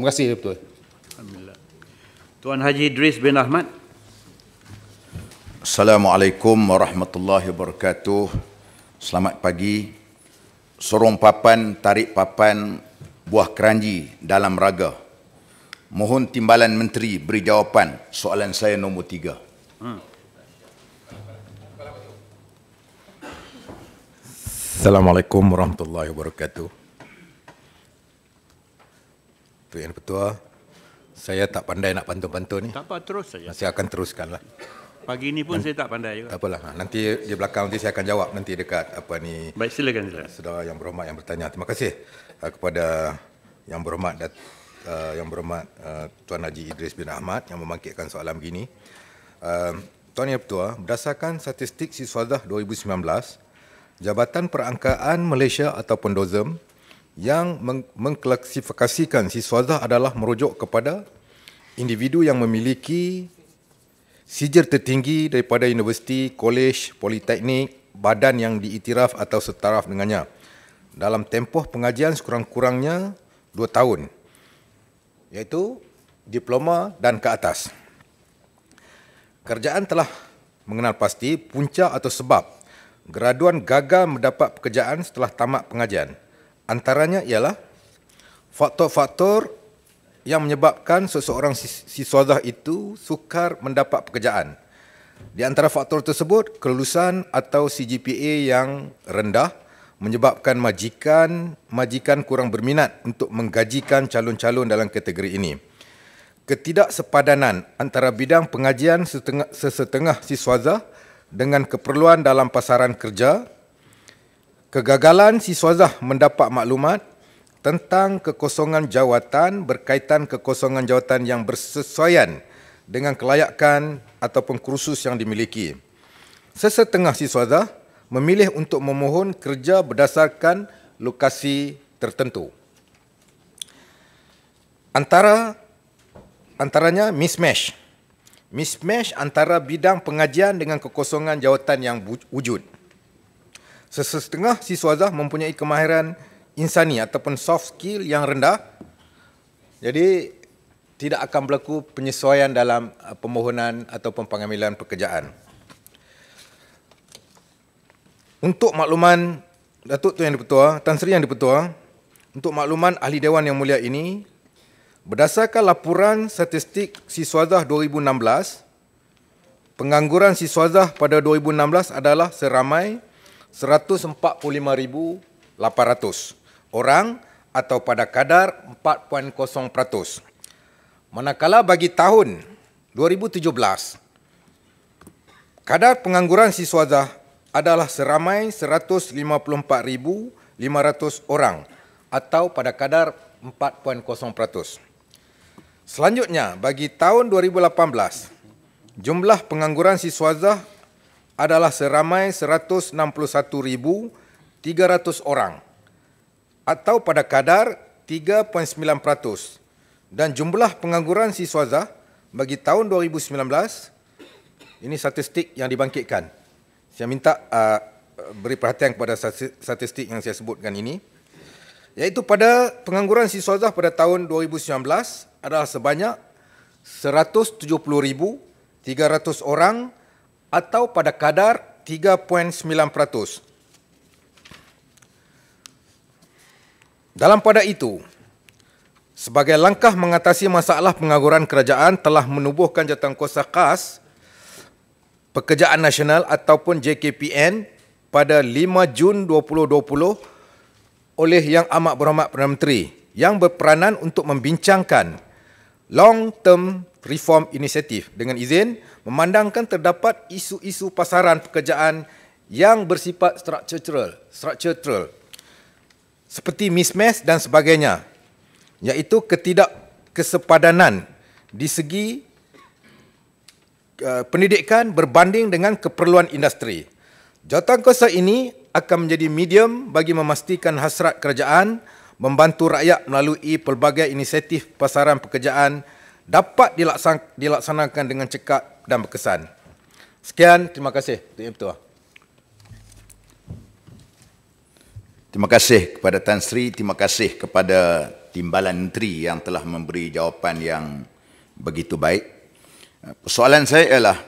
Terima kasih Tuan. Alhamdulillah. Tuan Haji Idris bin Ahmad. Assalamualaikum warahmatullahi wabarakatuh. Selamat pagi. Sorong papan, tarik papan, buah keranji dalam raga. Mohon timbalan menteri beri jawapan soalan saya nombor tiga. Hmm. Assalamualaikum warahmatullahi wabarakatuh. Tuan Yang Petua, saya tak pandai nak pantun-pantun ni. Tak apa, terus saja. Saya akan teruskanlah. Pagi ini pun N- saya tak pandai juga. Tak apalah. Ha, nanti di belakang nanti saya akan jawab nanti dekat apa ni. Baik, silakan. silakan. Saudara yang berhormat yang bertanya. Terima kasih uh, kepada yang berhormat dan uh, yang berhormat uh, Tuan Haji Idris bin Ahmad yang memangkitkan soalan begini. Uh, Tuan Yang Petua, uh, berdasarkan statistik Siswadah 2019, Jabatan Perangkaan Malaysia ataupun DOZEM yang meng- mengklasifikasikan si swadah adalah merujuk kepada individu yang memiliki sijil tertinggi daripada universiti, kolej, politeknik, badan yang diiktiraf atau setaraf dengannya dalam tempoh pengajian sekurang-kurangnya 2 tahun iaitu diploma dan ke atas. Kerjaan telah mengenal pasti punca atau sebab graduan gagal mendapat pekerjaan setelah tamat pengajian. Antaranya ialah faktor-faktor yang menyebabkan seseorang siswadah itu sukar mendapat pekerjaan. Di antara faktor tersebut, kelulusan atau CGPA yang rendah menyebabkan majikan majikan kurang berminat untuk menggajikan calon-calon dalam kategori ini. Ketidaksepadanan antara bidang pengajian sesetengah, sesetengah siswaza dengan keperluan dalam pasaran kerja Kegagalan si Suazah mendapat maklumat tentang kekosongan jawatan berkaitan kekosongan jawatan yang bersesuaian dengan kelayakan ataupun kursus yang dimiliki. Sesetengah si Suazah memilih untuk memohon kerja berdasarkan lokasi tertentu. Antara antaranya mismatch. Mismatch antara bidang pengajian dengan kekosongan jawatan yang wujud. Sesetengah siswa Zah mempunyai kemahiran insani ataupun soft skill yang rendah. Jadi tidak akan berlaku penyesuaian dalam uh, permohonan ataupun pengambilan pekerjaan. Untuk makluman Datuk Tuan Yang Dipertua, Tan Sri Yang Dipertua, untuk makluman Ahli Dewan Yang Mulia ini, berdasarkan laporan statistik Siswazah 2016, pengangguran Siswazah pada 2016 adalah seramai 2,000. 145,800 orang atau pada kadar 4.0%. Manakala bagi tahun 2017, kadar pengangguran siswa dah adalah seramai 154,500 orang atau pada kadar 4.0%. Selanjutnya, bagi tahun 2018, jumlah pengangguran siswa dah adalah seramai 161,300 orang atau pada kadar 3.9% dan jumlah pengangguran siswa ZAH bagi tahun 2019 ini statistik yang dibangkitkan. Saya minta uh, beri perhatian kepada statistik yang saya sebutkan ini iaitu pada pengangguran siswa ZAH pada tahun 2019 adalah sebanyak 170,300 orang orang atau pada kadar 3.9%. Dalam pada itu, sebagai langkah mengatasi masalah pengaguran kerajaan telah menubuhkan jawatankuasa khas Pekerjaan Nasional ataupun JKPN pada 5 Jun 2020 oleh Yang Amat Berhormat Perdana Menteri yang berperanan untuk membincangkan long term Reform inisiatif dengan izin memandangkan terdapat isu-isu pasaran pekerjaan yang bersifat structural, structural seperti mismatch dan sebagainya iaitu ketidakkesepadanan di segi uh, pendidikan berbanding dengan keperluan industri. Jawatankuasa ini akan menjadi medium bagi memastikan hasrat kerajaan membantu rakyat melalui pelbagai inisiatif pasaran pekerjaan dapat dilaksanakan dengan cekap dan berkesan. Sekian, terima kasih. Terima kasih kepada Tan Sri, terima kasih kepada Timbalan Menteri yang telah memberi jawapan yang begitu baik. Eh, Soalan saya ialah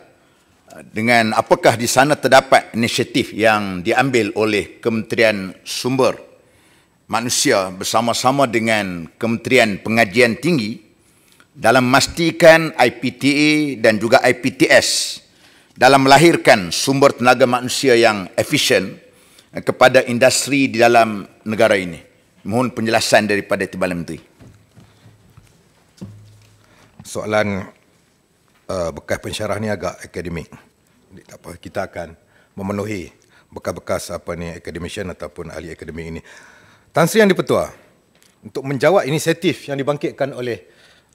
eh, dengan apakah di sana terdapat inisiatif yang diambil oleh Kementerian Sumber Manusia bersama-sama dengan Kementerian Pengajian Tinggi dalam memastikan IPTE dan juga IPTS dalam melahirkan sumber tenaga manusia yang efisien eh, kepada industri di dalam negara ini. Mohon penjelasan daripada Timbalan Menteri. Soalan uh, bekas pensyarah ni agak akademik. tak apa, kita akan memenuhi bekas-bekas apa ni akademisyen ataupun ahli akademik ini. Tan Sri Yang di Pertua, untuk menjawab inisiatif yang dibangkitkan oleh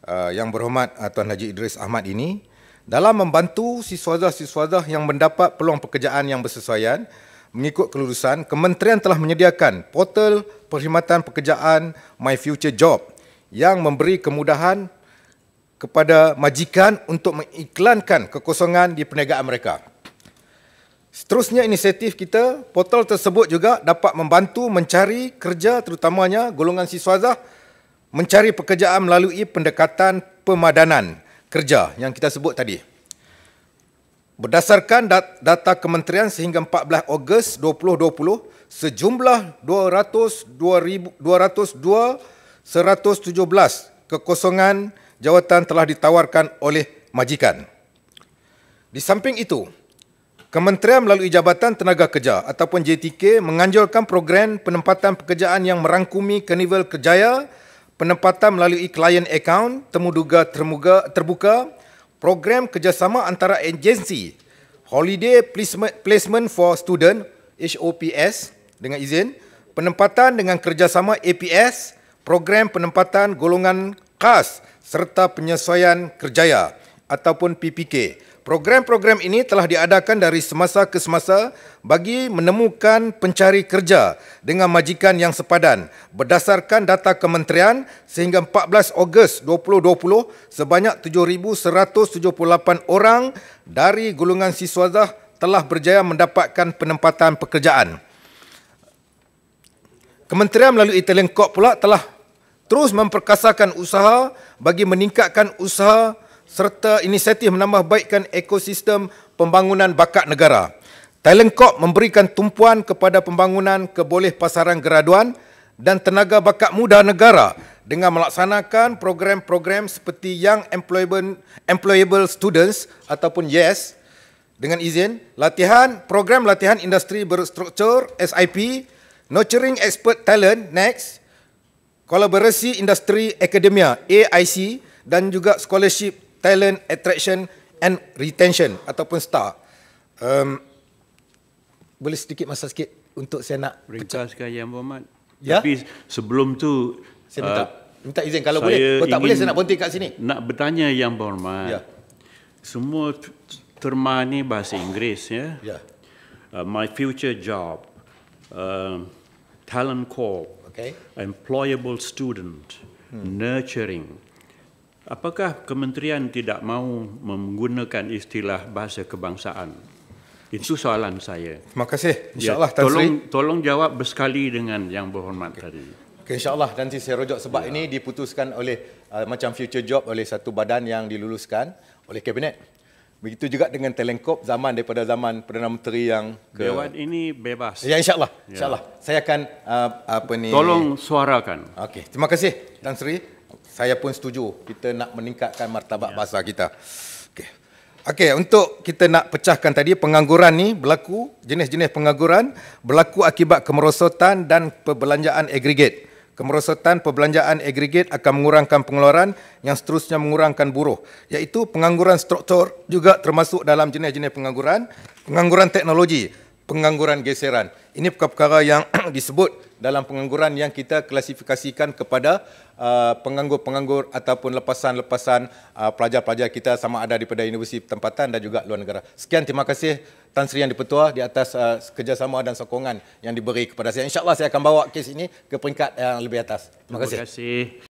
uh, yang berhormat uh, Tuan Haji Idris Ahmad ini dalam membantu siswazah-siswazah yang mendapat peluang pekerjaan yang bersesuaian mengikut kelulusan, kementerian telah menyediakan portal perkhidmatan pekerjaan My Future Job yang memberi kemudahan kepada majikan untuk mengiklankan kekosongan di perniagaan mereka. Seterusnya inisiatif kita, portal tersebut juga dapat membantu mencari kerja terutamanya golongan siswazah mencari pekerjaan melalui pendekatan pemadanan kerja yang kita sebut tadi. Berdasarkan data kementerian sehingga 14 Ogos 2020, sejumlah 202,117 kekosongan jawatan telah ditawarkan oleh majikan. Di samping itu, Kementerian melalui Jabatan Tenaga Kerja ataupun JTK menganjurkan program penempatan pekerjaan yang merangkumi kenivel kerjaya penempatan melalui klien akaun temuduga termuga, terbuka, program kerjasama antara agensi Holiday Placement for Student HOPS dengan izin, penempatan dengan kerjasama APS, program penempatan golongan khas serta penyesuaian kerjaya ataupun PPK. Program-program ini telah diadakan dari semasa ke semasa bagi menemukan pencari kerja dengan majikan yang sepadan. Berdasarkan data kementerian sehingga 14 Ogos 2020 sebanyak 7178 orang dari golongan siswazah telah berjaya mendapatkan penempatan pekerjaan. Kementerian melalui Telengkok pula telah terus memperkasakan usaha bagi meningkatkan usaha serta inisiatif menambah baikkan ekosistem pembangunan bakat negara. Talent Corp memberikan tumpuan kepada pembangunan keboleh pasaran geraduan dan tenaga bakat muda negara dengan melaksanakan program-program seperti Young Employable, Employable Students ataupun YES dengan izin latihan program latihan industri berstruktur SIP Nurturing Expert Talent Next Kolaborasi Industri Akademia AIC dan juga scholarship talent attraction and retention ataupun star. Um, boleh sedikit masa sikit untuk saya nak ringkaskan yang Muhammad. Ya? Tapi sebelum tu saya minta uh, minta izin kalau boleh kalau oh, tak boleh saya nak berhenti kat sini. Nak bertanya yang Muhammad. Ya. Semua terma ni bahasa Inggeris ya. Ya. Uh, my future job. Um, talent core. Okay. Employable student. Hmm. Nurturing. Apakah kementerian tidak mahu menggunakan istilah bahasa kebangsaan? Itu soalan saya. Terima kasih. Ya, insyaallah ya, tolong Sri. tolong jawab bersekali dengan yang berhormat okay. tadi. Okay, Insyaallah nanti saya rujuk sebab ya. ini diputuskan oleh uh, macam future job oleh satu badan yang diluluskan oleh kabinet. Begitu juga dengan Telengkop zaman daripada zaman Perdana Menteri yang ke... Dewan ini bebas. Ya insyaallah. Ya. Insyaallah. Ya. Saya akan uh, apa ni Tolong suarakan. Okey, terima kasih Tan Sri saya pun setuju kita nak meningkatkan martabat ya. bahasa kita. Okey. Okey, untuk kita nak pecahkan tadi pengangguran ni berlaku jenis-jenis pengangguran berlaku akibat kemerosotan dan perbelanjaan agregat. Kemerosotan perbelanjaan agregat akan mengurangkan pengeluaran yang seterusnya mengurangkan buruh iaitu pengangguran struktur juga termasuk dalam jenis-jenis pengangguran, pengangguran teknologi pengangguran geseran. Ini perkara-perkara yang disebut dalam pengangguran yang kita klasifikasikan kepada uh, penganggur-penganggur ataupun lepasan-lepasan uh, pelajar-pelajar kita sama ada daripada universiti tempatan dan juga luar negara. Sekian terima kasih Tan Sri Yang Dipertua di atas uh, kerjasama dan sokongan yang diberi kepada saya. InsyaAllah saya akan bawa kes ini ke peringkat yang lebih atas. Terima kasih. Terima kasih.